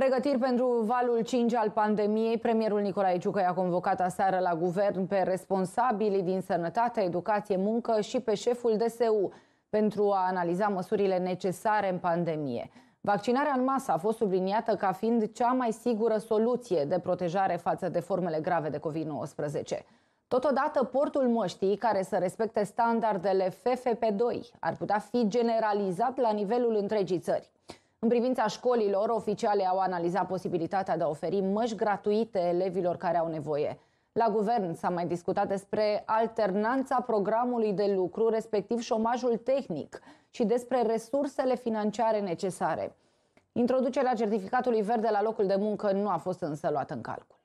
Pregătiri pentru valul 5 al pandemiei, premierul Nicolae Ciucă i-a convocat aseară la guvern pe responsabilii din sănătate, educație, muncă și pe șeful DSU pentru a analiza măsurile necesare în pandemie. Vaccinarea în masă a fost subliniată ca fiind cea mai sigură soluție de protejare față de formele grave de COVID-19. Totodată, portul măștii, care să respecte standardele FFP2, ar putea fi generalizat la nivelul întregii țări. În privința școlilor, oficiale au analizat posibilitatea de a oferi măști gratuite elevilor care au nevoie. La guvern s-a mai discutat despre alternanța programului de lucru, respectiv șomajul tehnic, și despre resursele financiare necesare. Introducerea certificatului verde la locul de muncă nu a fost însă luată în calcul.